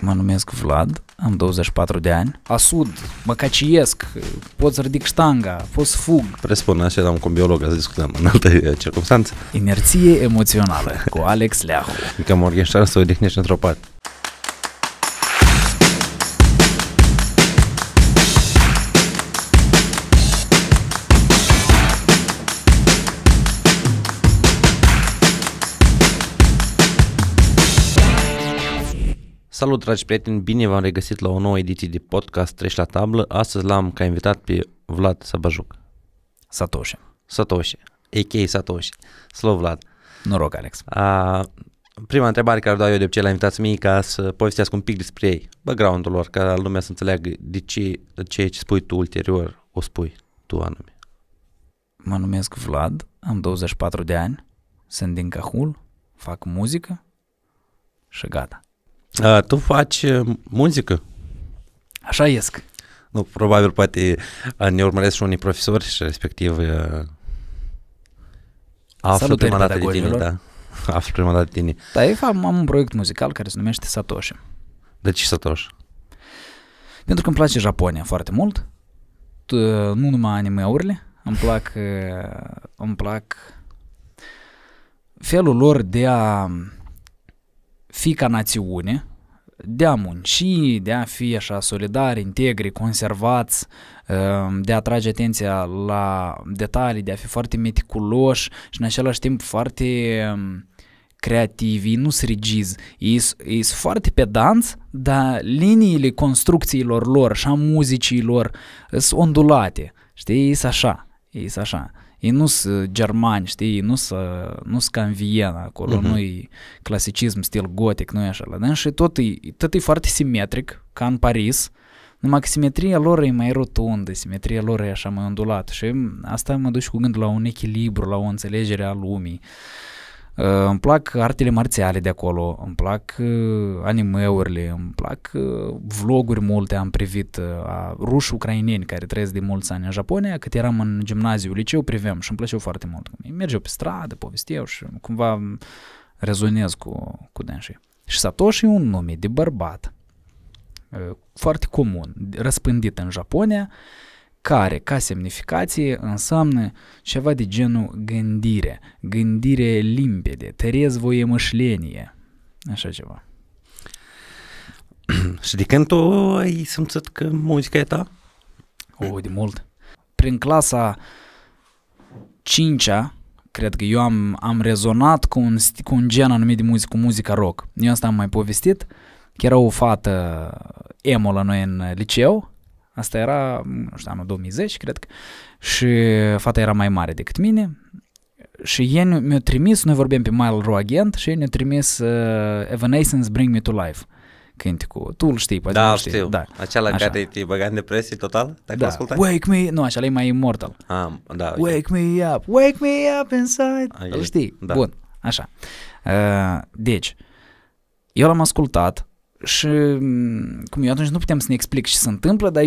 Mă numesc Vlad, am 24 de ani, asud, mă caciesc, pot să ridic ștanga, pot să fug. Prespun așa, dar cu biolog, să discutăm în alte eh, circunstanțe. Inerție emoțională, cu Alex Leahu. Adică Morgenstern se odihnești într-o parte. Salut, dragi prieteni, bine v-am regăsit la o nouă ediție de podcast Treci la tablă. Astăzi l-am ca invitat pe Vlad Sabajuc. Satoshi. Satoshi, AK Satoshi. Slow, Vlad. Noroc, Alex. A, prima întrebare care o dau eu de obicei la invitații mie ca să povestească un pic despre ei, background-ul lor, ca lumea să înțeleagă de ce ce ce spui tu ulterior o spui tu anume. Mă numesc Vlad, am 24 de ani, sunt din Cahul, fac muzică și gata. A, tu faci uh, muzică? Așa ies. Nu, probabil poate uh, ne urmăresc și unii profesori și respectiv uh, află prima dată de tine, da. Află prima dată de tine. Da, eu am, am un proiect muzical care se numește Satoshi. De ce Satoshi? Pentru că îmi place Japonia foarte mult. Uh, nu numai anime-urile, îmi plac, îmi plac felul lor de a fi ca națiune, de a munci, de a fi așa solidari, integri, conservați, uh, de a atrage atenția la detalii, de a fi foarte meticuloși și în același timp foarte um, creativi, nu sunt rigizi, ei, ei sunt foarte pedanți, dar liniile construcțiilor lor și a muzicii lor sunt ondulate, știi, ei sunt așa, ei sunt așa ei nu sunt э, germani, știi, nu sunt э, ca în Viena, acolo uh-huh. nu-i clasicism, stil gotic, nu e așa, la și tot e, tot e foarte simetric, ca în Paris, numai că simetria lor e mai rotundă, simetria lor e așa mai ondulată și mm, asta mă duce cu gândul la un echilibru, la o înțelegere a lumii. Uh, îmi plac artele marțiale de acolo, îmi plac uh, animeurile, îmi plac uh, vloguri multe am privit uh, a ruși ucraineni care trăiesc de mulți ani în Japonia, cât eram în gimnaziu, liceu, priveam și îmi plăceau foarte mult. Mergeau pe stradă, povesteau și cumva rezonez cu, cu dânsii. Și Satoshi e un nume de bărbat, foarte comun, răspândit în Japonia, uh, care, ca semnificație, înseamnă ceva de genul gândire, gândire limpede, terezvoie mășlenie, așa ceva. Și de când tu ai simțit că muzica e ta? O, oh, de mult. Prin clasa 5 cred că eu am, am rezonat cu un, cu un gen anumit de muzică, cu muzica rock. Eu asta am mai povestit, că era o fată emo la noi în liceu, Asta era, nu știu, anul 2010, cred că, și fata era mai mare decât mine și ei mi-au trimis, noi vorbim pe Row agent și ei mi au trimis uh, Evanescence Bring Me To Life cântecul. Tu îl știi, poate da, știi. știu. Da, Acela Așa. care te băga în depresie total, dacă da. ascultai? Wake me, nu, acela e mai immortal. ah, da, okay. Wake me up, wake me up inside. îl știi, da. bun, așa. Uh, deci, eu l-am ascultat, și mm, cum eu atunci nu puteam să ne explic ce se întâmplă, dar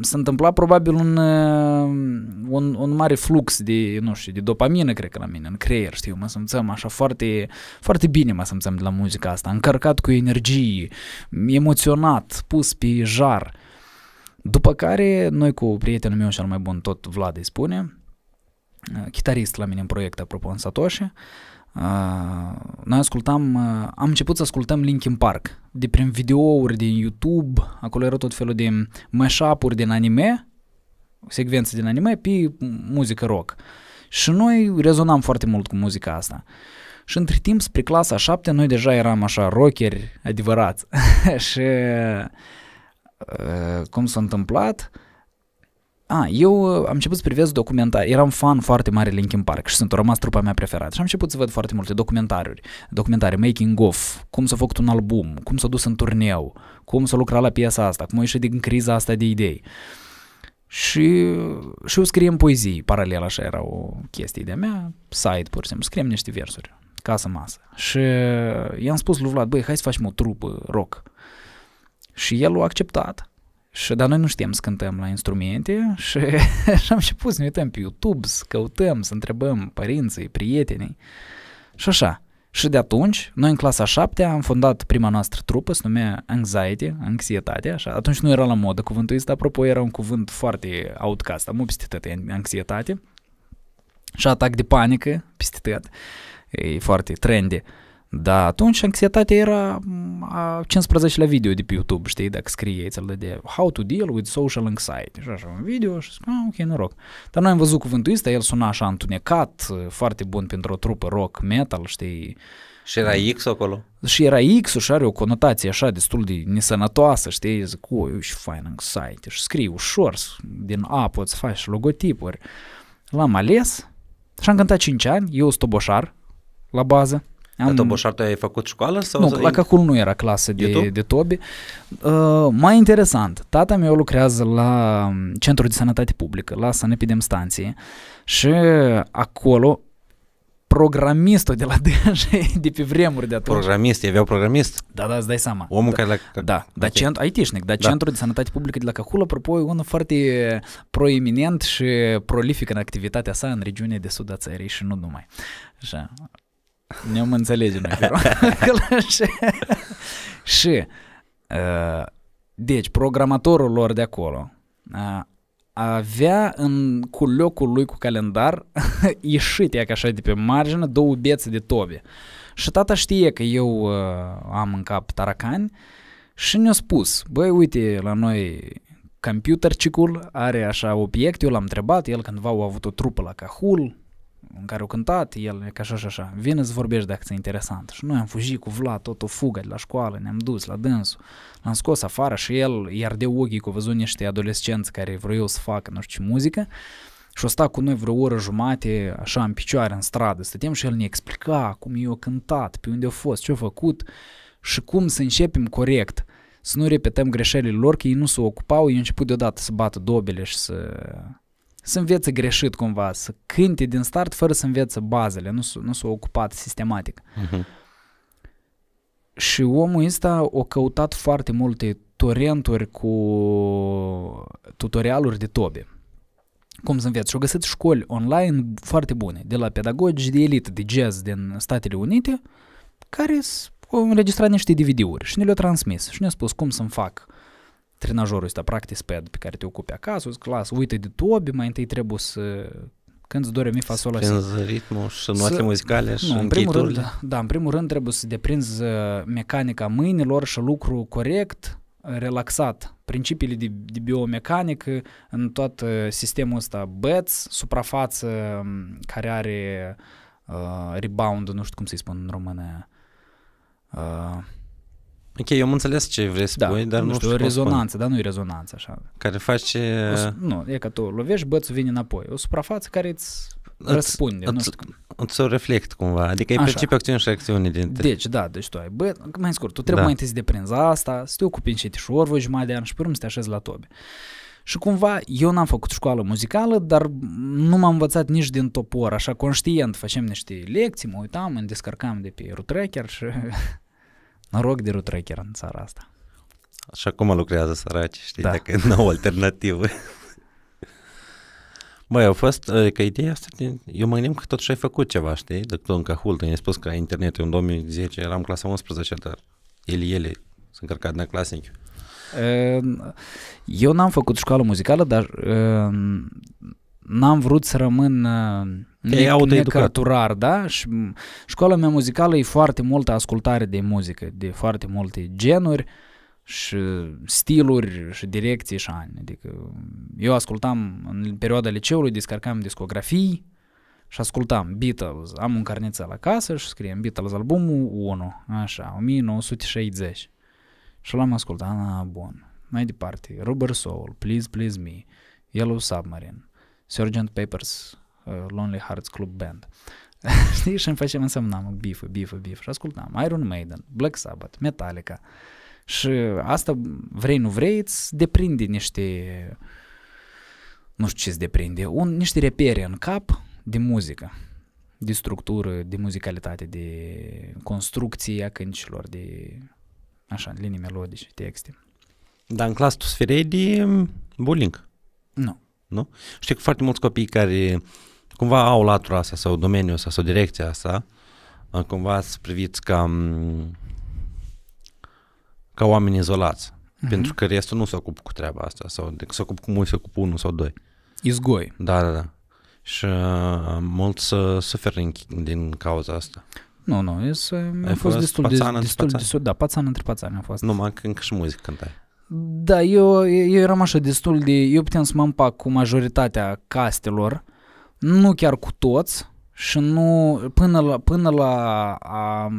se întâmpla probabil un, mm, un, un mare flux de, nu știu, de dopamină, cred că la mine, în creier, știu, mă simțeam așa foarte, foarte bine mă simțeam de la muzica asta, încărcat cu energie, emoționat, pus pe jar. După care, noi cu prietenul meu cel mai bun, tot Vlad îi spune, chitarist la mine în proiect, apropo, în Satoshi, uh, noi ascultam, am început să ascultăm Linkin Park de prin videouri din YouTube, acolo era tot felul de mashup-uri din anime, secvențe din anime pe muzică rock. Și noi rezonam foarte mult cu muzica asta. Și între timp, spre clasa 7, noi deja eram așa rockeri adevărați. și cum s-a întâmplat, uh, a, eu uh, am început să privesc documentare. Eram fan foarte mare Linkin Park și sunt rămas trupa mea preferată. Și am început să văd foarte multe documentare, documentare, making of, cum s-a făcut un album, cum s-a dus în turneu, cum s-a lucrat la piesa asta, cum a ieșit din criza asta de idei. Și, și eu scriem poezii, paralel așa era o chestie de-a mea, site pur și simplu, scriem niște versuri, casă-masă. Și uh, i-am spus lui Vlad, băi, hai să facem o trupă rock. Și el a acceptat. Și, dar noi nu știam să cântăm la instrumente și, și am și pus, ne uităm pe YouTube, să căutăm, să întrebăm părinții, prietenii și așa. Și de atunci, noi în clasa 7 am fondat prima noastră trupă, se numea Anxiety, anxietate, așa. Atunci nu era la modă cuvântul ăsta, apropo, era un cuvânt foarte outcast, am peste anxietate. Și atac de panică, pistitat, e foarte trendy. Da, atunci anxietatea era mm, a 15 la video de pe YouTube, știi, dacă scrie, ți de How to deal with social anxiety. Și așa, un video și zic, ah, ok, noroc. Dar noi am văzut cuvântul ăsta, el suna așa întunecat, foarte bun pentru o trupă rock, metal, știi. Și era X acolo? Și era X și are o conotație așa destul de nesănătoasă, știi, zic, oi, și fain anxiety, și scrie ușor, din A poți faci logotipuri. L-am ales și am cântat 5 ani, eu sunt toboșar la bază, am... La Toboșar tu ai făcut școală? Sau nu, la Cahul nu era clasă de, de Tobi. Uh, mai interesant, tata meu lucrează la um, Centrul de Sănătate Publică, la Sanepidemstanție și acolo programistul de la DJ de pe vremuri de atunci. Programist, aveau programist? Da, da, îți dai seama. Omul da, care la... Da, da, okay. da centru, IT-șnic, dar da. Centrul de Sănătate Publică de la Cahul, apropo, e unul foarte proeminent și prolific în activitatea sa în regiunea de sud a țării și nu numai. Așa. Ne-am înțelege noi. și, și ă, deci, programatorul lor de acolo avea în culocul lui cu calendar ieșit, ea așa de pe margine, două bețe de tobe. Și tata știe că eu ă, am în cap taracani și ne-a spus, băi, uite, la noi computercicul are așa obiect, eu l-am întrebat, el cândva a avut o trupă la Cahul, în care au cântat el, e ca așa și așa, vine să vorbești dacă ți-e interesant. Și noi am fugit cu Vlad, tot o fugă de la școală, ne-am dus la dânsul, l-am scos afară și el iar de ochii cu văzut niște adolescenți care vreau să facă nu știu ce muzică și o sta cu noi vreo oră jumate așa în picioare în stradă, stăteam și el ne explica cum i-a cântat, pe unde a fost, ce a făcut și cum să începem corect să nu repetăm greșelile lor, că ei nu se s-o ocupau, ei au început deodată să bată dobele și să să învețe greșit cumva, să cânte din start fără să învețe bazele, nu, nu s-a ocupat sistematic. Uh-huh. Și omul ăsta a căutat foarte multe torrenturi cu tutorialuri de tobe. Cum să înveți? Și-au găsit școli online foarte bune, de la pedagogi de elită, de jazz din Statele Unite, care au înregistrat niște DVD-uri și ne le-au transmis și ne-au spus cum să-mi fac uh, Trenajorul ăsta, practice pad pe care te ocupi acasă, clas, uite de tobi, mai întâi trebuie să când îți dore mi fa sol Să ritmul și note muzicale și nu, în primul rând, da, da, în primul rând trebuie să deprinzi mecanica mâinilor și lucru corect, relaxat. Principiile de, de biomecanică în tot sistemul ăsta, băț, suprafață care are uh, rebound, nu știu cum să-i spun în română, uh, Ok, eu am înțeles ce vrei să da, spui, dar nu, nu știu, știu rezonanță, dar nu e rezonanță așa. Care face... O, nu, e că tu lovești, bățul vine înapoi. O suprafață care îți răspunde. Îți, nu știu cum. îți o reflect cumva, adică e principiul acțiune și acțiune dintre... Deci, da, deci tu ai, bă, mai scurt, tu trebuie da. mai întâi să deprinzi asta, să te ocupi în cetișor, voi jumătate de an și pe urmă să te așezi la tobe. Și cumva eu n-am făcut școală muzicală, dar nu m-am învățat nici din topor, așa conștient, facem niște lecții, mă uitam, îmi descărcam de pe Rootracker și Noroc de root tracker în țara asta. Și acum lucrează săraci, știi, da. dacă nu au alternativă. Băi, au fost, ă, că ideea asta, eu mă gândeam că și ai făcut ceva, știi, de tu în Cahul, tu ai spus că ai internetul în 2010, eram clasa 11, dar el, ele, sunt încărcat de clasic. Ă, eu n-am făcut școală muzicală, dar ă, n-am vrut să rămân ei necăturar, da? Și școala mea muzicală e foarte multă ascultare de muzică, de foarte multe genuri și stiluri și direcții și ani. Adică eu ascultam în perioada liceului, descărcam discografii și ascultam Beatles. Am un carnețel casă și scriem Beatles albumul 1, așa, 1960. Și l-am ascultat, na, bun. Mai departe, Rubber Soul, Please Please Me, Yellow Submarine, Sergeant Papers, Uh, Lonely Hearts Club Band. Știi? și îmi facem, însemnam bifă, bifă, bifă și ascultam Iron Maiden, Black Sabbath, Metallica. Și asta, vrei, nu vrei, îți deprinde niște, nu știu ce îți deprinde, un, niște repere în cap de muzică de structură, de muzicalitate, de construcție a cântilor, de așa, linii melodice, texte. Dar în clasă tu sferei de bowling. Nu. Nu? Știu că foarte mulți copii care cumva au latura asta sau domeniul asta sau direcția asta, uh, cumva ați priviți ca, um, ca oameni izolați. Uh-huh. Pentru că restul nu se ocupă cu treaba asta sau se ocupă cu mulți, se ocupă unul sau doi. Izgoi. Da, da, da. Și uh, mulți uh, suferă din cauza asta. Nu, nu, a fost, fost destul de, destul, destul, destul, da, pațan între pațani a fost. Numai că încă și muzică cântai. Da, eu, eu eram așa destul de, eu puteam să mă împac cu majoritatea castelor, uh, nu chiar cu toți și nu până la, până la a,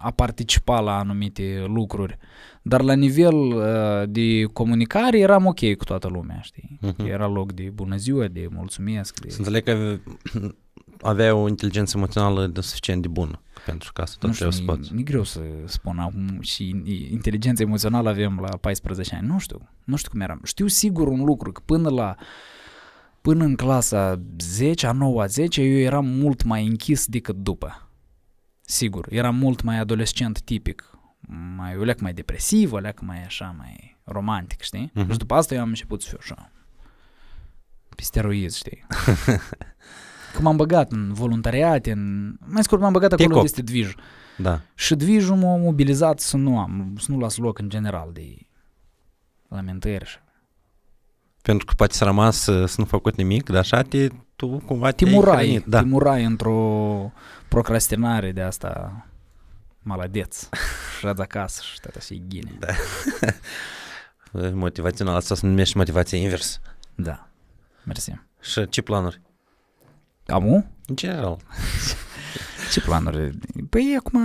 a participa la anumite lucruri. Dar la nivel uh, de comunicare eram ok cu toată lumea, știi? Uh-huh. Era loc de bună ziua, de mulțumesc. De... Să înțeleg că avea o inteligență emoțională de suficient de bună pentru ca să tot știu, poți. E, e greu să spun acum și inteligența emoțională avem la 14 ani. Nu știu, nu știu cum eram. Știu sigur un lucru, că până la uh, până în clasa 10, a 9-a 10, eu eram mult mai închis decât după. Sigur, eram mult mai adolescent tipic, mai leac mai depresiv, leac mai așa, mai romantic, știi? Uh-huh. Și după asta eu am început să fiu așa, pisteroiz, știi? Că m-am băgat în voluntariat, în... mai scurt m-am băgat acolo unde este Dvij. Da. Și Dvijul m-a mobilizat să nu am, să nu las loc în general de lamentări și pentru că poate să rămas să, să nu făcut nimic, dar așa te, tu cumva te murai, hrănit, da. te murai într-o procrastinare de asta maladeț și de acasă și tata și ghine. Da. Motivațional, asta se numește motivație invers. Da, mersi. Și ce planuri? Amu? În general. ce planuri? Păi acum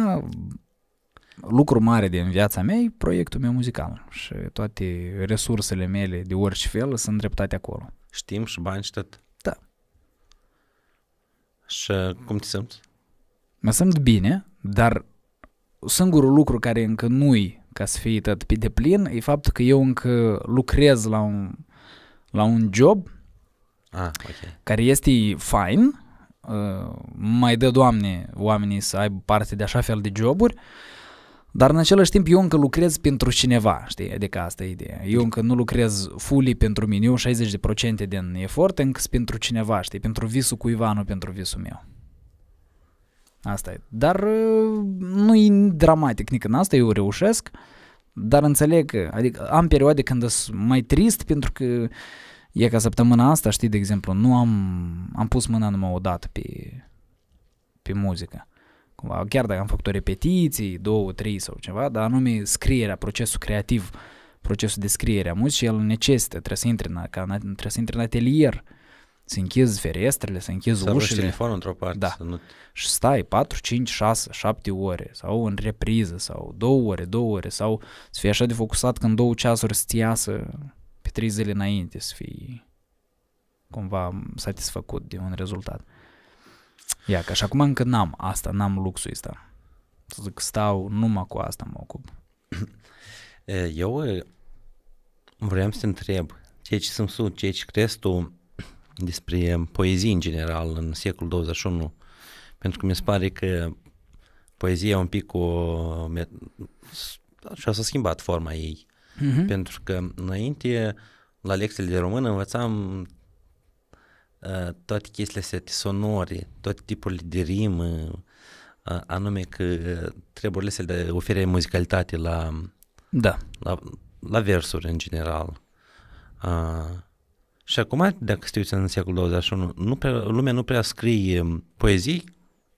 lucru mare din viața mea e proiectul meu muzical și toate resursele mele de orice fel sunt îndreptate acolo. Știm, și bani și tot? Da. Și cum te simți? Mă simt bine, dar singurul lucru care încă nu-i ca să fie tot pe deplin e faptul că eu încă lucrez la un, la un job ah, okay. care este fain, uh, mai dă Doamne oamenii să aibă parte de așa fel de joburi, uh, dar în același timp eu încă lucrez pentru cineva, știi? Adică asta e ideea. Eu încă nu lucrez fully pentru mine, eu 60% din efort încă pentru cineva, știi? Pentru visul cuiva, nu pentru visul meu. Asta e. Dar uh, nu e dramatic nici în asta, eu reușesc, dar înțeleg că, adică am perioade când sunt mai trist pentru că e ca săptămâna asta, știi, de exemplu, nu am, am pus mâna numai o dată pe, pe muzică cumva, chiar dacă am făcut o repetiție, două, trei sau ceva, dar anume scrierea, procesul creativ, procesul de scriere a muzicii, el necesită, trebuie să intre în, ca, trebuie să intre în atelier, să închizi ferestrele, să închizi să ușile. Să telefonul într-o parte. Da. Să nu... Și stai 4, 5, 6, 7 ore sau în repriză sau 2 ore, 2 ore sau să fii așa de focusat când două ceasuri să iasă pe 3 zile înainte să fii cumva satisfăcut de un rezultat. Ia, că și acum încă n-am asta, n-am luxul ăsta. Să zic, stau numai cu asta mă ocup. Eu vreau să te întreb, ce ce sunt sunt, ce ce crezi tu despre poezie în general în secolul 21, pentru că mi se pare că poezia un pic o... și-a s-a schimbat forma ei. Mm-hmm. Pentru că înainte, la lecțiile de română, învățam toate chestiile astea sonore, toate tipurile de rimă, anume că treburile să de oferă muzicalitate la, da. la, la versuri în general. A, și acum, dacă stiu în secolul 21, nu prea, lumea nu prea scrie um, poezii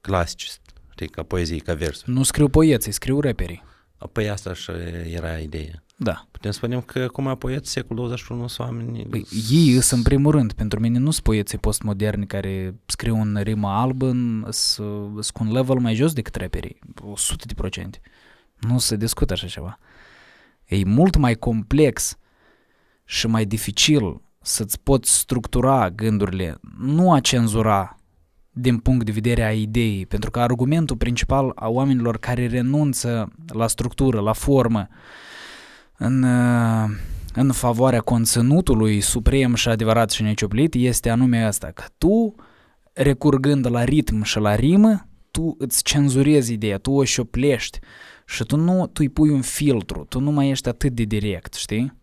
clasice, ca adică poezii, ca versuri. Nu scriu poeții, scriu reperii. Păi asta și era ideea. Da. Putem spunem că cum a poeți secolul 21 sunt oameni... Păi, ei sunt în primul rând, pentru mine nu sunt poeții postmoderni care scriu în rimă albă, sunt un level mai jos decât reperii, 100 de procente. Nu se discută așa ceva. E mult mai complex și mai dificil să-ți poți structura gândurile, nu a cenzura din punct de vedere a ideii, pentru că argumentul principal a oamenilor care renunță la structură, la formă, uh, în, uh, în favoarea conținutului suprem și adevărat și necioplit este anume asta, că tu, recurgând la ritm și la rimă, tu îți cenzurezi ideea, tu o șoplești și tu nu, tu îi pui un filtru, tu nu mai ești atât de direct, știi?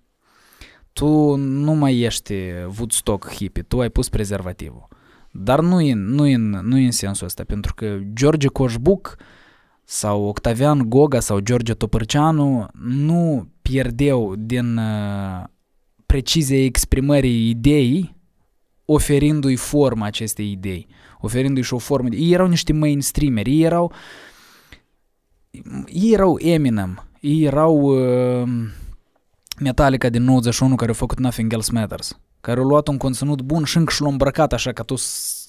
Tu nu mai ești Woodstock hippie, tu ai pus prezervativul. Dar nu în, nu în, nu în sensul ăsta, pentru că George Coșbuc sau Octavian Goga sau George Topărceanu nu pierdeau din uh, precizia exprimării ideii oferindu-i forma acestei idei, oferindu-i și o formă. Ei erau niște mainstreameri, ei erau ei erau Eminem, ei erau uh, Metallica din 91 care au făcut Nothing Else Matters, care au luat un conținut bun și încă și l-au îmbrăcat așa ca tu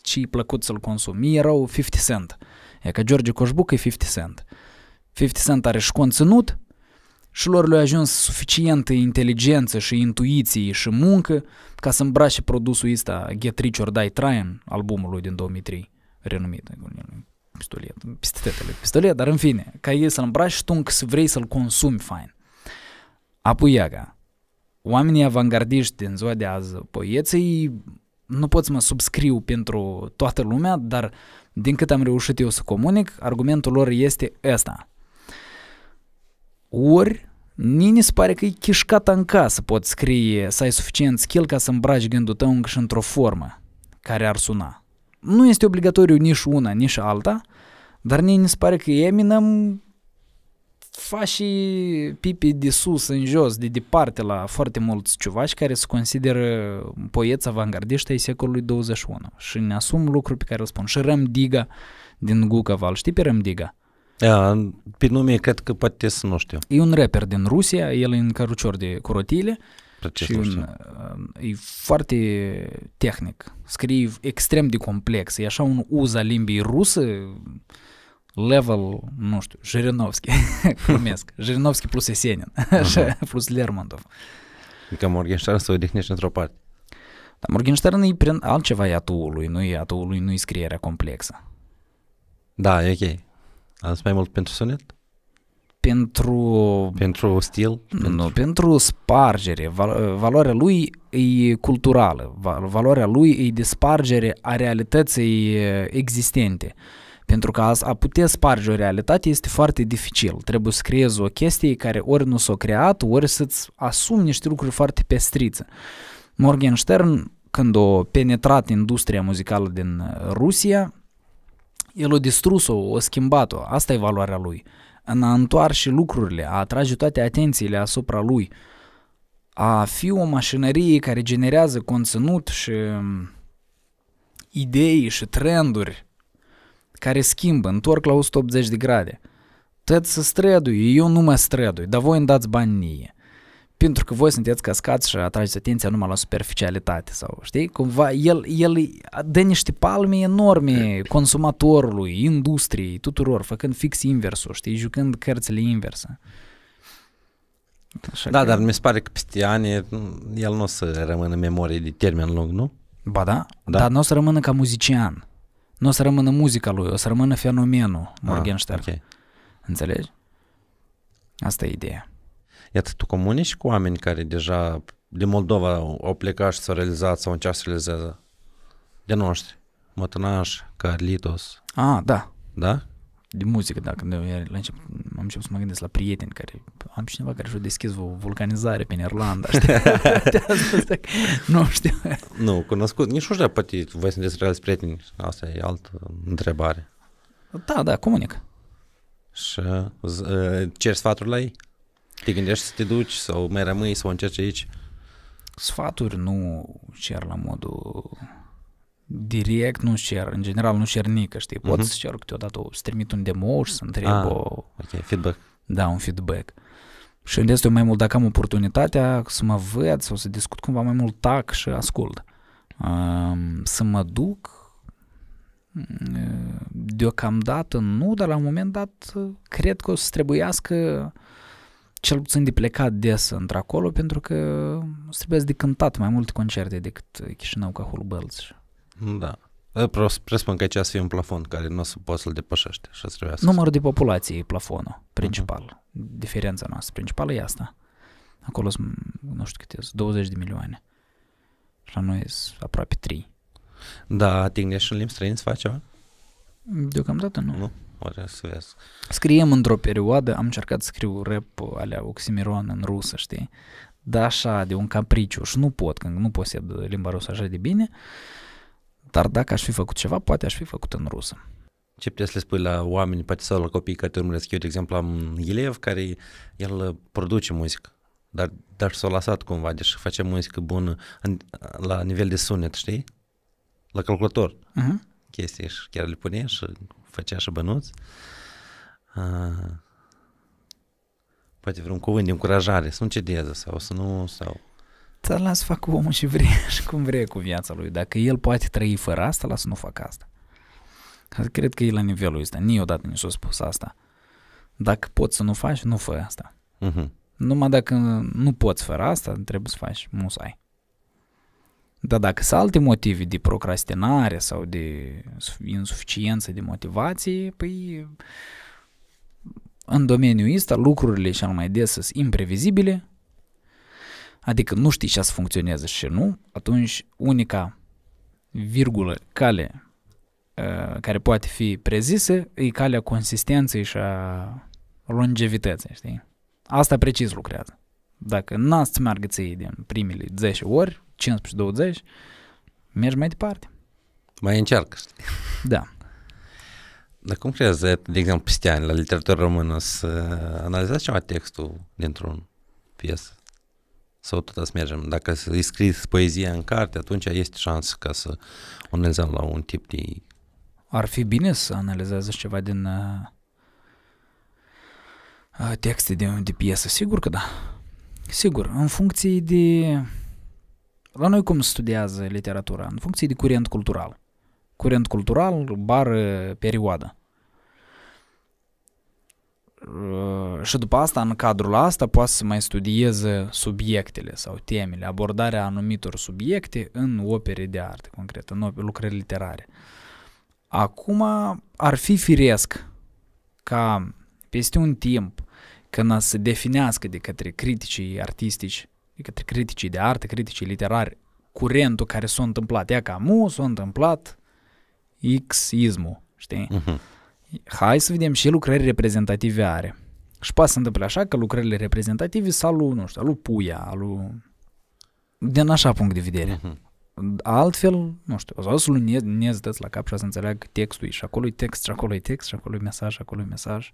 ce-i plăcut să-l consumi. Ei erau 50 Cent. Uh, E ca George Coșbuc e 50 Cent. 50 Cent are și conținut și lor le-a ajuns suficientă inteligență și intuiție și muncă ca să îmbrace produsul ăsta Get Rich or Die Tryin, albumul lui din 2003, renumit pistolet, pistetele, pistolet, dar în fine, ca ei să-l îmbraci și tu să vrei să-l consumi fain. Apoi iaga, oamenii avangardiști din ziua de azi, poieții, nu pot să mă subscriu pentru toată lumea, dar uh, din cât am reușit eu să comunic, argumentul lor este ăsta. Ori Nini se pare că e chișcata în casă, pot scrie, să ai suficient skill ca să îmbraci gândul tău încă și într-o formă care ar suna. Nu este obligatoriu nici una, nici alta, dar Nini se pare că Eminem faci și pipi de sus în jos, de departe la foarte mulți ciuvași care se consideră poeți avangardiști ai secolului 21 și ne asum lucruri pe care îl spun. Și Diga din Gucaval, știi pe Diga? A, pe nume cred că poate să nu știu. E un rapper din Rusia, el e în cărucior de curotile și un, uh, e foarte tehnic, scrie extrem de complex, e așa un uz a limbii rusă, level, nu știu, Жириновski, glumesc, Жириновski plus Esenin, așa, uh-huh. plus Lermontov. Adică Morgenstern se odihnește într-o parte. Dar Morgenstern e prin altceva e atul lui, nu e atul lui, nu e scrierea complexă. Da, e ok. Ați mai mult pentru sunet? Pentru... Pentru stil? Pentru... Nu, pentru spargere. valoarea lui e culturală. valoarea lui e de spargere a realității existente. Uh, pentru că a putea sparge o realitate este foarte dificil. Trebuie să creezi o chestie care ori nu s-a creat, ori să-ți asumi niște lucruri foarte pestrițe. Morgenstern, când a penetrat industria muzicală din uh, Rusia, el a distrus-o, o a schimbat o Asta e valoarea lui. În a întoarce lucrurile, a atrage toate atențiile asupra lui, a fi o mașinărie care generează conținut și um, idei și trenduri care schimbă, întorc la 180 de grade. Tăt să strădui, eu nu mă strădui, dar voi îmi dați bani Pentru că voi sunteți cascați și atrageți atenția numai la superficialitate sau, știi? Cumva el, el dă niște palme enorme consumatorului, industriei, tuturor, făcând fix inversul, știi? Jucând cărțile inversă. Așa da, că... dar mi se pare că peste ani el nu o să rămână memorie de termen lung, nu? Ba da, da? dar nu o să rămână ca muzician nu o să rămână muzica lui, o să rămână fenomenul ah, Morgenstern. Ah, okay. Înțelegi? Asta e ideea. Iată, tu comunici cu oameni care deja din Moldova au plecat și s-au realizat sau încearcă să realizează? De noștri. Mătănaș, Carlitos. Ah, da. Da? de muzică, dacă nu, la început, am început să mă gândesc la prieteni care, am cineva care și-a deschis o vulcanizare pe Irlanda, nu știu. Nu, cunoscut, nici nu știu, poate voi sunteți reali prieteni, asta e altă întrebare. Da, da, comunic. Și ă, cer sfaturi la ei? Te gândești să te duci sau mai rămâi sau încerci aici? Sfaturi nu cer la modul direct nu share, în general nu share nică, știi, pot uh-huh. Mhm. să share câteodată, să trimit un demo și să întreb ah, o... Ok, feedback. Da, un feedback. Și în restul mai mult, dacă am oportunitatea să mă văd sau să discut cumva mai mult, tac și ascult. Um, să mă duc mm, deocamdată nu, dar la un moment dat cred că o să trebuiască cel puțin de plecat des într-acolo pentru că o să trebuiască de cântat mai multe concerte decât Chișinău ca Hulbălți da. Presupun că aici să fie un plafon care nu o să poți să-l depășești. să Numărul de populație e plafonul principal. Uh-huh. Diferența noastră principală e asta. Acolo sunt, nu știu câte, 20 de milioane. Și la noi sunt aproape 3. Da, atingești și în limbi străini să faci ceva? Deocamdată nu. Nu? o să vezi. Scriem într-o perioadă, am încercat să scriu rap alea Oximiron în rusă, știi? Dar așa, de un capriciu și nu pot, când nu posed limba rusă așa de bine. Uh, dar dacă aș fi făcut ceva, poate aș fi făcut în rusă. Ce puteți să le spui la oameni, poate sau la copii care te urmăresc? Eu, de exemplu, am un elev care el produce muzică, dar, dar s-a lăsat cumva, deci face muzică bună la nivel de sunet, știi? La calculator. Uh-huh. Chestii și chiar le pune și făcea și bănuți. Uh, poate vreun cuvânt de încurajare, să nu cedeze sau să nu... sau să las să facă omul și vrea și cum vrea cu viața lui. Dacă el poate trăi fără asta, lasă nu fac asta. Cred că e la nivelul ăsta. Niciodată nu s-a spus asta. Dacă poți să nu faci, nu fă asta. Uh-huh. Numai dacă nu poți fără asta, trebuie să faci musai. Dar dacă sunt alte motive de procrastinare sau de insuficiență de motivație, păi în domeniul ăsta lucrurile cel mai des sunt imprevizibile adică nu știi ce să funcționează și nu, atunci unica virgulă, cale ă, care poate fi prezisă e calea consistenței și a longevității, știi? Asta precis lucrează. Dacă n-ați meargă ție din primele 10 ori, 15-20, mergi mai departe. Mai încearcă, știi? Da. Dar cum crezi, de exemplu, peste ani, la literatură română, să analizați ceva textul dintr-un piesă? Sau tot să mergem. Dacă îi scrii poezia în carte, atunci este șansă ca să o analizăm la un tip de... Ar fi bine să analizezi ceva din uh, uh, texte de, de piesă. Sigur că da. Sigur, în funcție de... La noi cum studiază literatura? În funcție de curent cultural. Curent cultural, bară, perioadă. Uh, și după asta, în cadrul asta, poate să mai studieze subiectele sau temele, abordarea anumitor subiecte în opere de artă, concret, în lucrări literare. Acum ar fi firesc ca peste un timp, când se definească de către criticii artistici, de către criticii de artă, criticii literari, curentul care s-a întâmplat, ea ca mu, s-a întâmplat x-ismul, știi? Uh-huh. Hai să vedem ce lucrări reprezentative are. Și poate să întâmple așa că lucrările reprezentative sau lui, nu știu, lui Puia, alu... Din așa punct de vedere. Uh-huh. Altfel, nu știu, o să lui lunez la cap și să înțeleagă textul și acolo e text și acolo e text și acolo e mesaj și acolo e mesaj.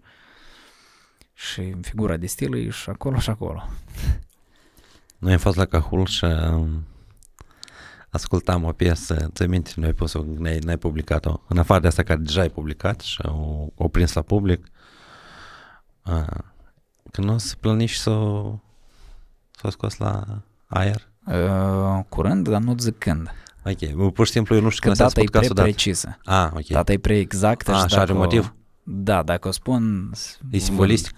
Și figura de stil și acolo și acolo. Noi am fost la Cahul și um, ascultam o piesă, ți minte, noi ai pus-o, n ai ai publicat-o, în afară de asta care deja ai publicat și o, o prins la public, a, că nu o să plănești să o, să o scos la aer? Uh, curând, dar nu zic când. Ok, pur și simplu eu nu știu când data e pre precisă. Ah, ok. Data e pre exactă. Ah, și, și are motiv? da, dacă o spun... E simbolistic?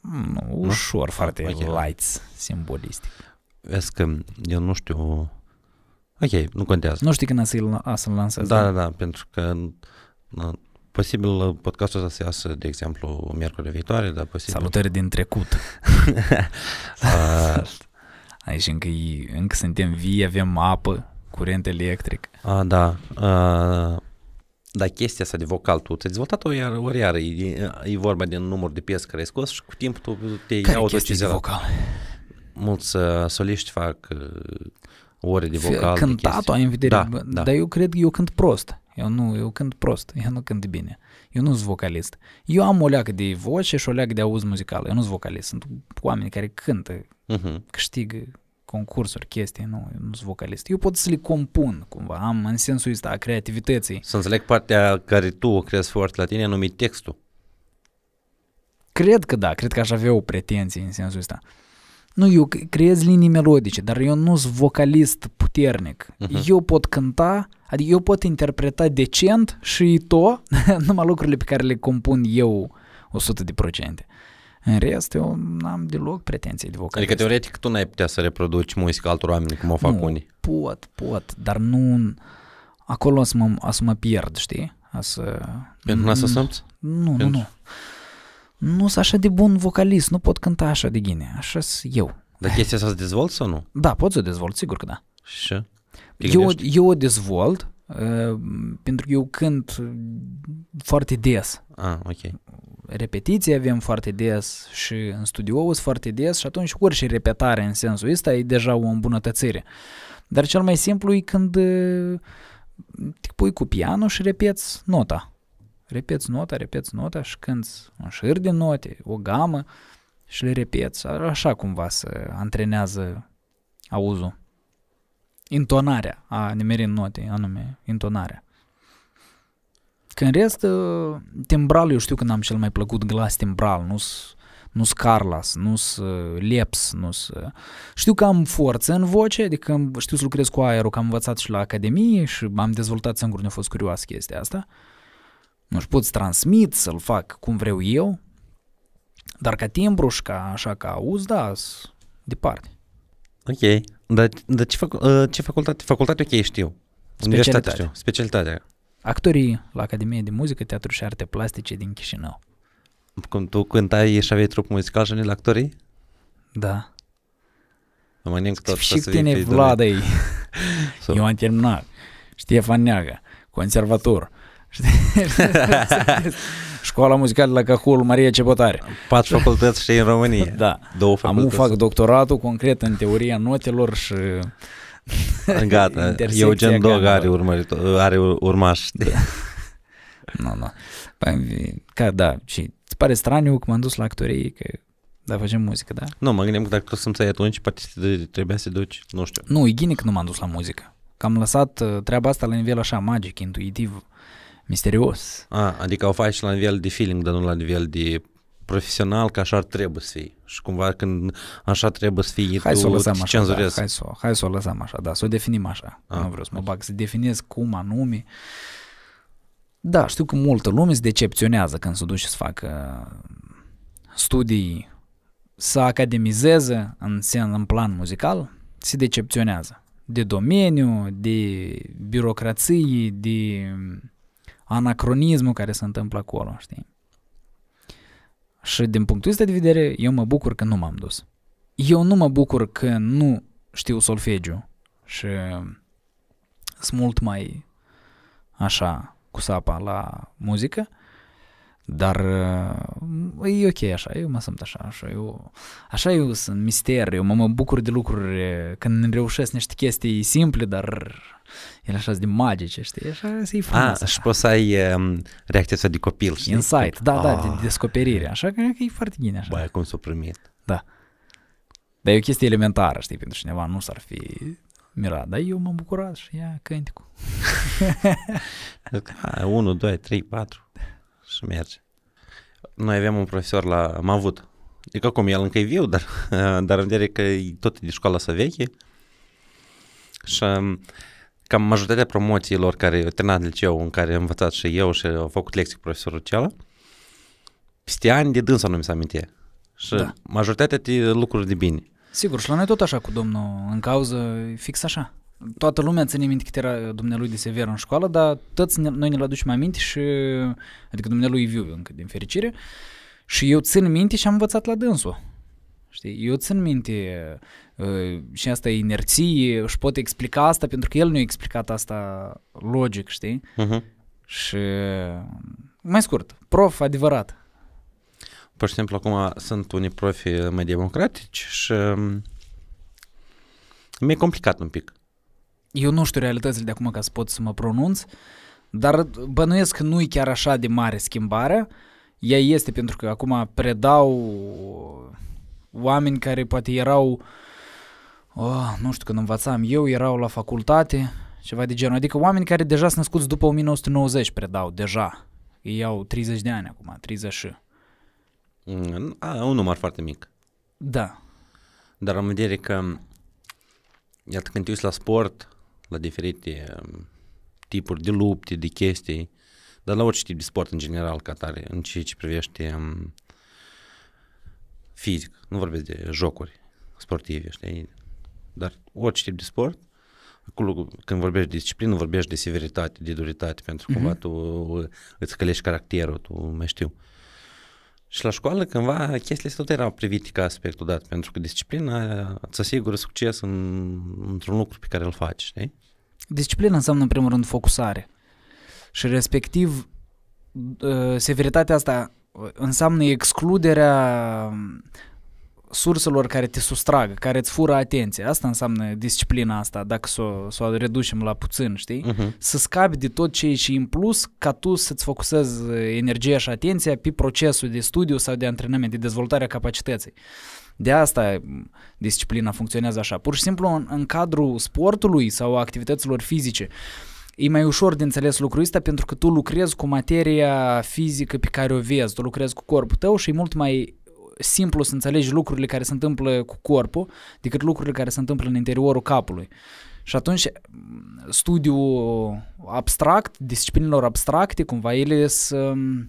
Mm, nu, ușor, nu? foarte okay. light, simbolistic. Vezi că eu nu știu Ok, nu contează. Nu știi când să-l, să lansezi. Da, da, da, da, pentru că posibil podcastul ăsta să iasă, de exemplu, miercuri viitoare, dar posibil... Salutări din trecut. Aici încă, încă suntem vii, avem apă, curent electric. Uh, da. uh... dar chestia asta de vocal, tu ți-ai dezvoltat-o iar, ori iar, e, e vorba de număr de piese care ai scos și cu timpul tu te-ai autocizelat. vocal? Mulți uh, soliști fac uh, ore de vocal. Cântat-o ai în vedere, da, da. dar eu cred că eu cânt prost. Eu nu, eu cânt prost, eu nu cânt bine. Eu nu sunt vocalist. Eu am o leacă de voce și o leacă de auz muzical. Eu nu sunt vocalist. Sunt oameni care cântă, uh-huh. câștigă concursuri, chestii, nu, eu nu sunt vocalist. Eu pot să le compun cumva, am în sensul ăsta a creativității. Să înțeleg partea care tu o crezi foarte la tine, anume textul. Cred că da, cred că aș avea o pretenție în sensul ăsta. Uh, nu, eu creez linii melodice, dar eu nu sunt vocalist puternic. Uh-huh. Eu pot cânta, adică eu pot interpreta decent și to, numai lucrurile pe care le compun eu 100%. În rest, eu n-am deloc pretenții de vocalist. Adică teoretic tu n-ai putea să reproduci muzica altor oameni cum o fac nu, unii. pot, pot, dar nu... Acolo o să mă, o să mă pierd, știi? O să... Pentru n-a să simți? Nu, nu, nu nu sunt așa de bun vocalist, nu pot cânta așa de gine, așa sunt eu. Dar chestia asta se dezvoltă sau nu? Da, pot să o dezvolt, sigur că da. Și? Eu, eu o dezvolt uh, pentru că eu cânt foarte des. Ah, ok. Repetiții avem foarte des și în studio sunt foarte des și atunci orice repetare în sensul ăsta e deja o îmbunătățire. Dar cel mai simplu e când uh, te pui cu pianul și repeți nota repeți nota, repeți nota și când un șir de note, o gamă și le repeți. Așa cumva să antrenează auzul. Intonarea a nimerii note, anume intonarea. Când rest, ă, timbralul eu știu că n-am cel mai plăcut glas timbral, nu nu-s Carlas, nu-s ă, Leps, nu ă. Știu că am forță în voce, adică știu să lucrez cu aerul, că am învățat și la Academie și am dezvoltat singur, ne-a fost curioasă chestia asta. Uh, nu știu, pot să transmit, să-l fac cum vreau eu, dar ca timbru și ca așa ca auz, da, departe. Ok, dar, dar ce, fac, uh, ce facultate? Facultate ok știu. Universitatea știu, specialitatea. Actorii la Academie de Muzică, Teatru și Arte Plastice din Chișinău. Cum tu cântai și aveai trup muzical și la actorii? Da. Mă nem tot și tine Vlad Eu am terminat. Ștefan Neagă, conservator. Școala muzicală la Cahul, Maria Cebotare. Patru facultăți și în România. Da. Două facultăți. Am fac doctoratul concret în teoria notelor și ah, Gata, Eugen Dog are, are urmaș. Da. nu, nu. Păi, ca, da, și îți pare straniu că m-am dus la actorie, că da, facem muzică, da? Nu, mă gândeam că dacă tu să-mi atunci, poate trebuia să duci, nu știu. Nu, e că nu m-am dus la muzică. Că am lăsat uh, treaba asta la nivel așa magic, intuitiv misterios. A, adică o faci la nivel de feeling, dar nu la nivel de profesional, că așa ar trebui să fii. Și cumva când așa trebuie să fii, hai tu să o lăsăm așa, da, hai, să, hai să o lăsăm așa, da, să o definim așa. A, nu vreau să mă bag, să definez cum anume. Da, știu că multă lume se decepționează când se duce să facă uh, studii, să academizeze în, sen, în plan muzical, se decepționează de domeniu, de birocrație, de anacronismul care se întâmplă acolo, știi? Și din punctul ăsta de vedere, eu mă bucur că nu m-am dus. Eu nu mă bucur că nu știu solfegiu și sunt mult mai așa cu sapa la muzică, dar uh, e ok așa, eu mă simt așa, așa eu, așa eu sunt mister, eu mă, mă bucur de lucruri când reușesc niște chestii simple, dar ele așa de magice, știi, așa să-i ah, frumos. A, și da. poți să ai um, reacția asta de copil, știi? Insight, da, oh. da, de ah. descoperire, așa că e foarte bine așa. Băi, cum s-o primit. Da. Dar e o chestie elementară, știi, pentru cineva nu s-ar fi mirat, dar eu m-am bucurat și ia cânticul. 1, 2, 3, 4 și merge. Noi avem un profesor la, am avut, e ca cum el încă e viu, dar, dar în vedere că e tot de școala să veche și um, cam majoritatea promoțiilor care au terminat liceul, în care am învățat și eu și au făcut lecții cu profesorul Ceala, peste ani de dânsa nu mi se amintie. Și da. majoritatea de lucruri de bine. Sigur, și la noi tot așa cu domnul în cauză, fix așa. Toată lumea ține minte cât era dumnealui de sever în școală, dar toți noi ne-l aducem aminte și, adică dumnealui e viu încă din fericire, și eu țin minte și am învățat la dânsul. Știi? Eu țin minte uh, și asta e inerție și pot explica asta pentru că el nu a explicat asta logic, știi? Uh-huh. Și mai scurt, prof adevărat. Pur și simplu acum sunt unii profi mai democratici și um, mi-e complicat un pic. Eu nu știu realitățile de acum ca să pot să mă pronunț, dar bănuiesc că nu e chiar așa de mare schimbare. Ea este pentru că acum predau oameni care poate erau, oh, nu știu, când învățam eu, erau la facultate, ceva de genul. Adică oameni care deja sunt născuți după 1990 predau, deja. Ei au 30 de ani acum, 30 și... Mm, a, un număr foarte mic. Da. Dar am vedere că, iată, când te uiți la sport, la diferite um, tipuri de lupte, de chestii, dar la orice tip de sport în general, ca tare, în ceea ce privește um, fizic, nu vorbesc de jocuri sportive, știi, dar orice tip de sport, acolo când vorbești de disciplină, vorbești de severitate, de duritate, pentru că cumva mm-hmm. tu îți călești caracterul, tu mai știu. Și la școală, cândva, chestiile astea tot erau privite ca aspectul dat, pentru că disciplina îți asigură succes în, într-un lucru pe care îl faci, știi? Disciplina înseamnă, în primul rând, focusare. Și respectiv, uh, severitatea asta înseamnă excluderea um, surselor care te sustrag, care îți fură atenția. Asta înseamnă disciplina asta, dacă să o, să o reducem la puțin, știi? Uh-huh. Să scapi de tot ce e și în plus, ca tu să-ți focusezi uh, energia și atenția pe procesul de studiu sau de antrenament, de dezvoltarea capacității. De asta um, disciplina funcționează așa. Pur și simplu în, în cadrul sportului sau activităților fizice, uh, E mai ușor de înțeles lucrul ăsta pentru că tu lucrezi cu materia fizică pe care o vezi, tu lucrezi cu corpul tău și e mult mai simplu să înțelegi lucrurile care se întâmplă cu corpul decât lucrurile care se întâmplă în interiorul capului. Și atunci studiul abstract, disciplinilor abstracte, cumva ele sunt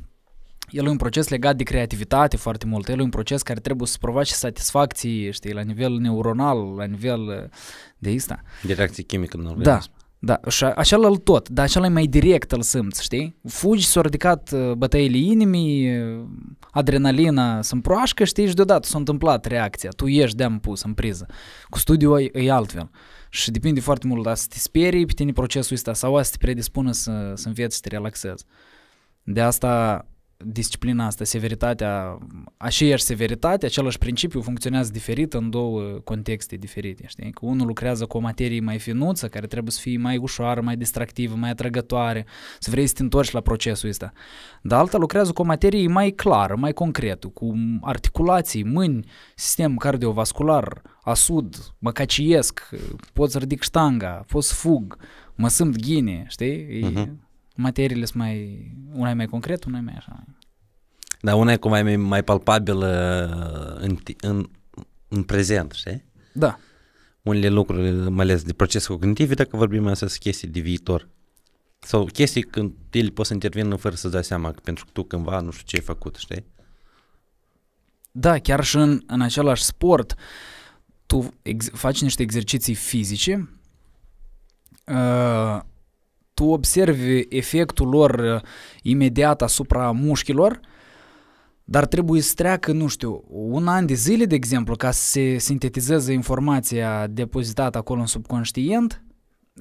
el e un proces legat de creativitate foarte mult, el e un proces care trebuie să provoace satisfacții, știi, la nivel neuronal, la nivel de asta. De reacție chimică în da. organism. Da, da, și așa acela tot, dar l-ai mai direct îl simți, știi? Fugi, s-au ridicat uh, bătăile inimii, uh, adrenalina sunt proașcă, știi, și deodată s-a întâmplat reacția, tu ești de-am pus în priză. Cu studio e, e altfel. Și depinde foarte mult, să te sperii pe tine procesul ăsta sau să te predispună să, să înveți să te relaxezi. De asta disciplina asta, severitatea, aceeași severitate, același principiu funcționează diferit în două contexte diferite, știi? Că unul lucrează cu o materie mai finuță, care trebuie să fie mai ușoară, mai distractivă, mai atrăgătoare, să vrei să te întorci la procesul ăsta. Dar alta lucrează cu o materie mai clară, mai concretă, cu articulații, mâini, sistem cardiovascular, asud, mă caciesc, pot să ridic ștanga, pot să fug, mă simt ghine, știi? Uh-huh materiile sunt mai, una e mai concret, una e mai așa. Dar una e cum mai, mai palpabilă uh, în, în, în prezent, știi? Da. Unele lucruri, mai ales de procese cognitive, dacă vorbim astăzi chestii de viitor. Sau chestii când ele pot să intervină fără să-ți dai seama, pentru că tu cândva nu știu ce ai făcut, știi? Da, chiar și în, în același sport, tu ex- faci niște exerciții fizice, uh, tu observi efectul lor uh, imediat asupra mușchilor, dar trebuie să treacă, nu știu, un an de zile, de exemplu, ca să se sintetizeze informația depozitată acolo în subconștient,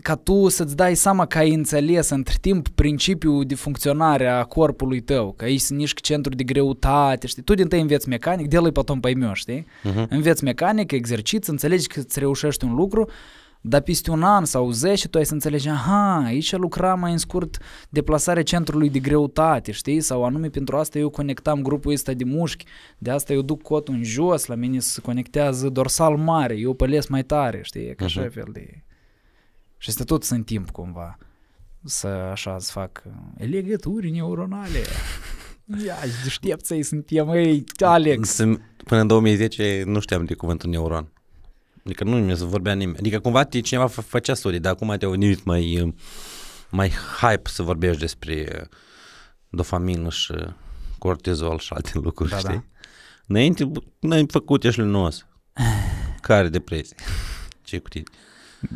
ca tu să-ți dai seama că ai înțeles între timp principiul de funcționare a corpului tău, că aici sunt niște centru de greutate, știi? Tu din tăi înveți mecanic, de la потом поймешь, știi? Uh-huh. Înveți mecanic, exerciți, înțelegi că îți reușești un lucru, dar peste un an sau 10 tu ai să înțelegi, aha, aici lucra mai în scurt deplasarea centrului de greutate, știi? Sau anume pentru asta eu conectam grupul ăsta de mușchi, de asta eu duc cotul în jos, la mine se conectează dorsal mare, eu pălesc mai tare, știi? Ca așa uh-huh. fel de... Și este tot în timp cumva să așa să fac uh, legături neuronale. Ia, să-i suntem, ei, Alex. Până în 2010 nu știam de cuvântul neuron. Adică nu mi se vorbea nimeni. Adică cumva te, cineva făcea story, dar acum te-au unit mai, mai hype să vorbești despre dofamină și cortizol și alte lucruri, da, știi? Da. Înainte, n-ai făcut, ești lunos. Care depresie? ce cu tine?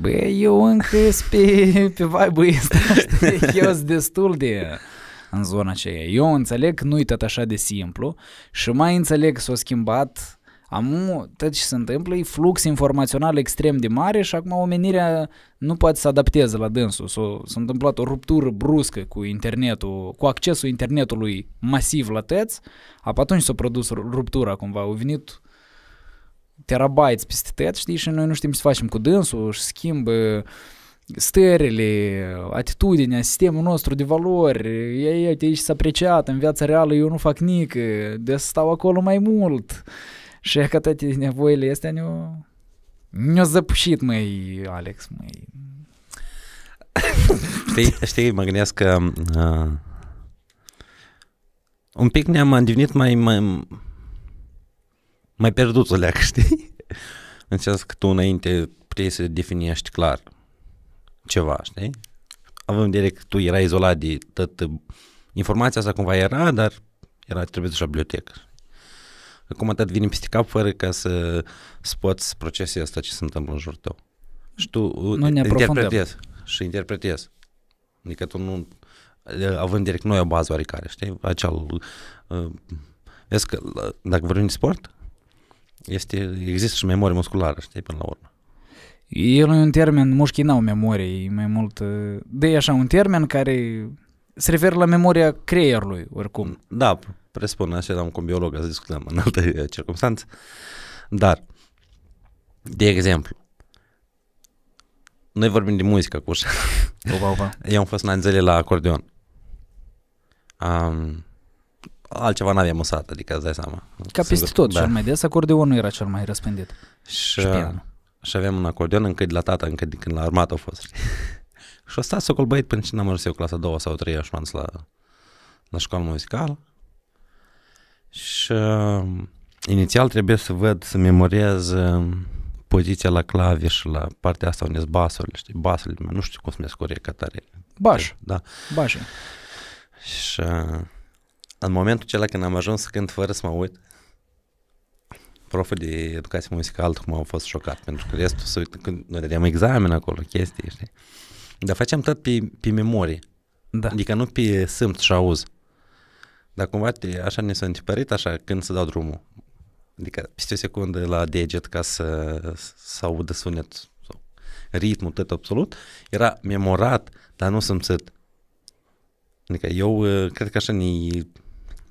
Bă, eu încă pe, pe vibe-ul ăsta, eu sunt destul de în zona aceea. Eu înțeleg că nu e tot așa de simplu și mai înțeleg că s-a schimbat am, tot ce se întâmplă e flux informațional extrem de mare și acum omenirea nu poate să adapteze la dânsul. S-a, s-a întâmplat o ruptură bruscă cu internetul, cu accesul internetului masiv la tăți. Ap atunci s-a produs ruptura cumva. Au venit terabytes peste tăți, știi, și noi nu știm ce facem cu dânsul și schimbă stările, atitudinea, sistemul nostru de valori, ei, uite, ești apreciat, în viața reală eu nu fac nic, de stau acolo mai mult. Uh, și e că toate nevoile astea ne o ne zăpușit, măi, Alex, măi. știi, știi, mă gândesc că uh, un pic ne-am devenit mai, mai, mai o leacă, știi? În sens că tu înainte puteai să definiești clar ceva, știi? Avem în că tu erai izolat de tot informația asta cumva era, dar era trebuie să bibliotecă. Acum te vine peste cap fără ca să poți procese asta, ce se întâmplă în jurul tău. Și tu uh, noi ne interpretezi și interpretezi. Adică tu nu, uh, având direct noi o bază oarecare, știi? Acel, uh, vezi că dacă vorbim de sport, este, există și memorie musculară, știi, până la urmă. El e un termen, mușchii n-au memorie, e mai mult... Uh, de așa un termen care se referă la memoria creierului, oricum. Da, presupun, așa eram cu un biolog, să discutăm în alte eh, circunstanțe, dar, de exemplu, noi vorbim de muzică cu ușa. opa. uba. Eu am fost în anzele la acordeon. Um, altceva n-aveam în adică îți dai seama. Ca peste tot, da. cel mai des acordeonul era cel mai răspândit. Și, și, aveam un acordeon încă de la tata, încă de când la armată a fost. și o stat să colbăit până când am ajuns eu clasa 2 sau 3 și m-am dus la, la școală muzicală. Și um, inițial trebuie să văd, să memorez um, poziția la clave și la partea asta unde sunt basurile, știi, basurile, nu știu cum se numesc corect ca tare. Baș. Da. Baș. Și uh, în momentul acela când am ajuns să cânt fără să mă uit, proful de educație muzicală cum am fost șocat, pentru că restul să uit, când noi dădeam examen acolo, chestii, știi? Dar facem tot pe, pe memorie. Da. Adică nu pe simț și auz. Dar cumva te, așa ne s-a întipărit așa când să dau drumul. Adică peste o secundă la deget ca să, să audă sunet sau ritmul tot absolut. Era memorat, dar nu simțit. Adică eu ă, cred că așa ne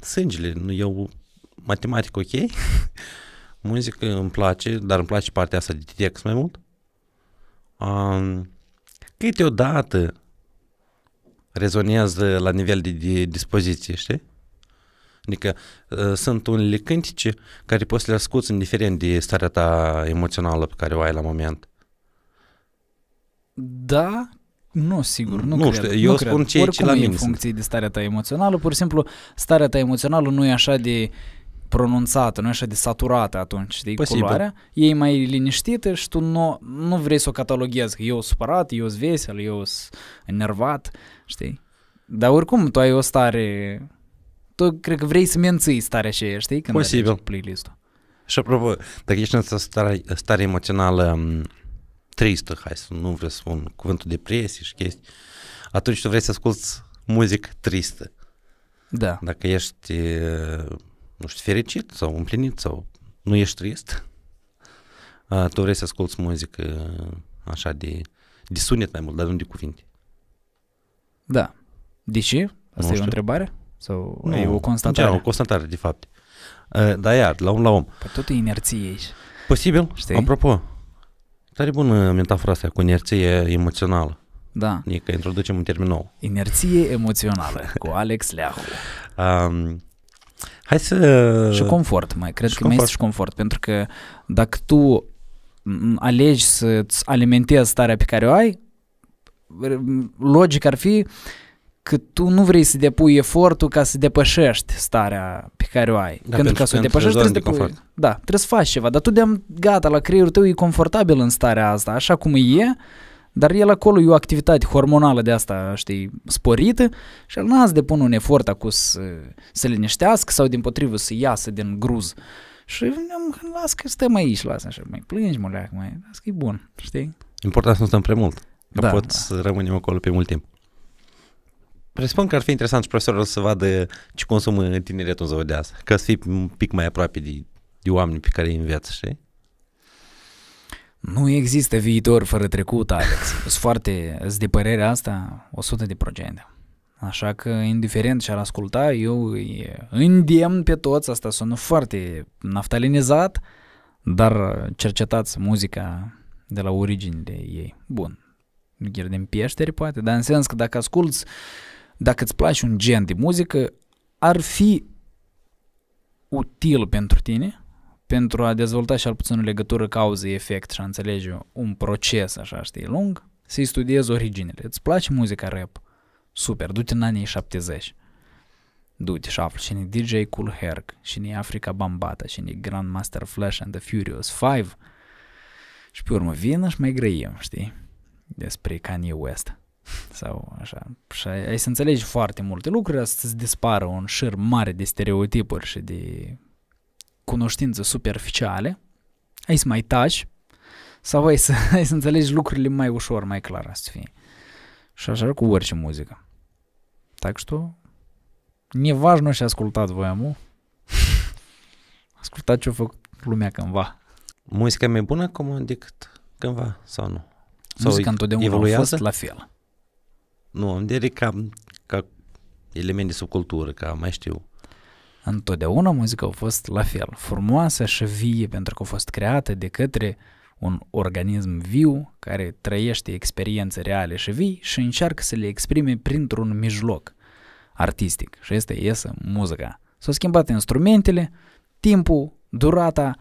sângele, nu eu matematic ok, muzică îmi place, dar îmi place partea asta de text mai mult. Um, câteodată rezonează la nivel de, de dispoziție, știi? Adică uh, sunt unele cântice care poți să le asculti indiferent de starea ta emoțională pe care o ai la moment. Da, nu, sigur, nu, nu cred, știu, eu nu spun cred. ce Oricum ce la mine. în funcție de starea ta emoțională, pur și simplu starea ta emoțională nu e așa de pronunțată, nu e așa de saturată atunci, știi, Posibil. culoarea, e mai liniștită și tu nu, nu vrei să o cataloghezi, că eu sunt supărat, eu sunt vesel, eu sunt enervat, știi? Dar oricum tu ai o stare tu cred că vrei să menții starea aceea, știi? Când Posibil. playlist-ul. Și apropo, dacă ești în stare, stare emoțională um, tristă, hai să nu vreau să spun cuvântul depresie și chestii, atunci tu vrei să asculti muzică tristă. Da. Dacă ești, uh, nu știu, fericit sau împlinit sau nu ești trist, uh, tu vrei să asculti muzică uh, așa de, de sunet mai mult, dar nu de cuvinte. Da. De ce? Asta nu e știu. o întrebare? Sau nu, e o constatare? Nu, o constatare, de fapt. Eh, dar iar, la om la om. Păi tot e inerție aici. Posibil, Știi? apropo. Tare bună metafora asta cu inerție emoțională. Da. E că introducem un termen nou. Inerție emoțională cu Alex Leahu. um, hai să... Și confort, mai cred și că confort. mai este și confort, pentru că dacă tu alegi să-ți alimentezi starea pe care o ai, logic ar fi că tu nu vrei să depui efortul ca să depășești starea pe care o ai. Da, Când ca să o depășești trebuie să depui... Confort. Da, trebuie să faci ceva, dar tu de gata, la creierul tău e confortabil în starea asta, așa cum e, dar el acolo e o activitate hormonală de asta, știi, sporită și el n-a să depună un efort acum să se liniștească sau din potrivă să iasă din gruz. Și am las că stăm aici, lasă așa, mai plângi, mă leac, mai, las că e bun, știi? Important să nu stăm prea mult, că da, poți da. să rămânem acolo pe mult timp. Presupun că ar fi interesant și profesorul să vadă ce consumă tineretul în ziua de azi, ca să fii un pic mai aproape de, de oamenii pe care îi înveți, știi? Nu există viitor fără trecut, Alex. Sunt foarte, de părerea asta 100 de procente. Așa că, indiferent ce ar asculta, eu îi îndemn pe toți, asta sună foarte naftalinizat, dar cercetați muzica de la originile ei. Bun, ghirdem peșteri, poate, dar în sens că dacă asculți uh, dacă îți place un gen de muzică, ar fi util pentru tine pentru a dezvolta și al puțin o legătură cauză-efect și a înțelege un proces, așa știi, lung, să-i studiezi originele. Îți place muzica rap? Super, du-te în anii 70. Du-te și află cine DJ Cool Herc, cine Africa Bambata, cine e Grandmaster Flash and the Furious 5. Și pe urmă vină și mai grăim, știi, despre Kanye West sau așa. Și ai, ai să înțelegi foarte multe lucruri, să-ți dispară un șir mare de stereotipuri și de cunoștințe superficiale, ai să mai taci sau ai să, ai să înțelegi lucrurile mai ușor, mai clar să fie. Și așa cu orice muzică. Так что, неважно și ascultat voi amu. ascultat ce-a făcut lumea cândva. Muzica e mai bună cum decât cândva sau nu? Muzica întotdeauna a fost la fel. Nu, am de ca, ca element de subcultură, ca mai știu. Întotdeauna muzica a fost la fel, frumoasă și vie, pentru că a fost creată de către un organism viu care trăiește experiențe reale și vii și încearcă să le exprime printr-un mijloc artistic și este iesă muzica. S-au schimbat instrumentele, timpul, durata,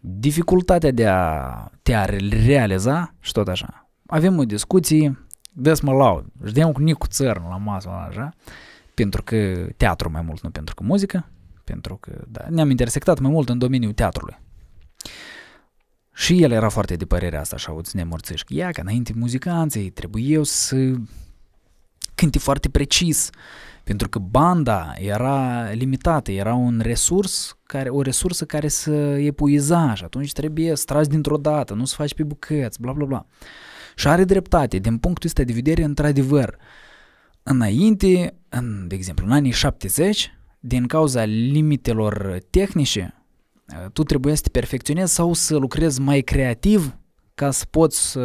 dificultatea de a te a realiza și tot așa. Avem o discuție des mă laud. Știam cu Nicu Țărn la masă, așa, pentru că teatru mai mult, nu pentru că muzică, pentru că da, ne-am intersectat mai mult în domeniul teatrului. Și el era foarte de părerea asta, așa, o ne morțești. Ia, că înainte muzicanței trebuie eu să cânte foarte precis, pentru că banda era limitată, era un resurs care, o resursă care să epuiza și atunci trebuie să tragi dintr-o dată, nu să faci pe bucăți, bla bla bla. Uh, și are dreptate, din punctul ăsta de vedere, într-adevăr, înainte, în, de exemplu, în anii 70, din cauza limitelor tehnice, tu trebuie să te perfecționezi sau să lucrezi mai creativ ca să poți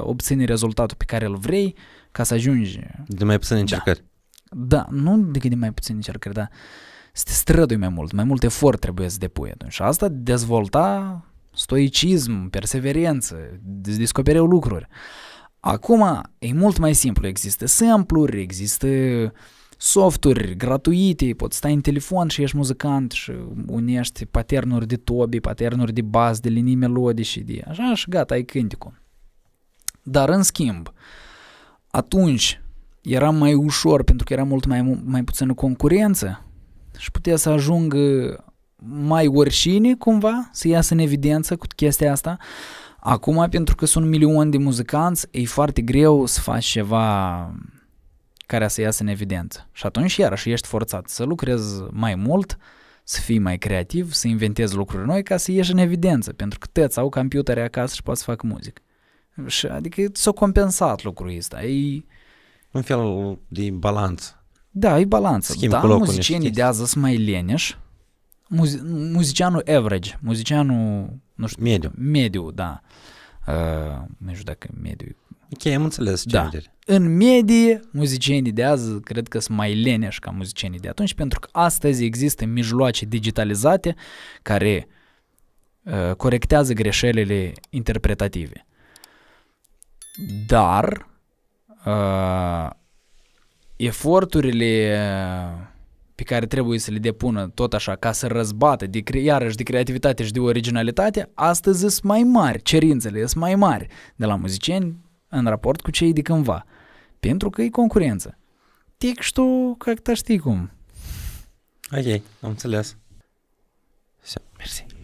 obține rezultatul pe care îl vrei, ca să ajungi... De mai puțin da. încercări. Da, da nu decât de mai puțin încercări, dar să te strădui mai mult, mai mult efort trebuie să depui atunci. Asta dezvolta stoicism, perseverență, descoperiau lucruri. Acum e mult mai simplu, există sampluri, există softuri gratuite, poți sta în telefon și ești muzicant și unești paternuri de tobi, paternuri de bas, de linii melodii și de așa și gata, ai cânticul. Dar în schimb, atunci era mai ușor pentru că era mult mai, mai puțină concurență și putea să ajungă mai urșini cumva să iasă în evidență cu chestia asta. Acum, pentru că sunt milioane de muzicanți, e foarte greu să faci ceva care să iasă în evidență. Și atunci iarăși ești forțat să lucrezi mai mult, să fii mai creativ, să inventezi lucruri noi ca să ieși în evidență, pentru că tăți au computere acasă și poți să facă muzică. Și adică s-a compensat lucrul ăsta. E... Un fel de balanță. Da, e balanță. Schimb da, muzicienii de azi sunt mai leneși, muzi- muzicianul average, muzicianul, nu știu, mediu, mediu da. Uh, nu știu dacă mediu Ok, am înțeles ce da. În medie, muzicienii de azi cred că sunt mai leneși ca muzicienii de atunci, pentru că astăzi există mijloace digitalizate care uh, corectează greșelile interpretative. Dar uh, eforturile pe care trebuie să le depună tot așa ca să răzbată de, iarăși de creativitate și de originalitate, astăzi sunt mai mari, cerințele sunt mai mari de la muzicieni în raport cu cei de cândva. Pentru că e concurență. Textul, ca știi cum. Ok, am înțeles. Mersi.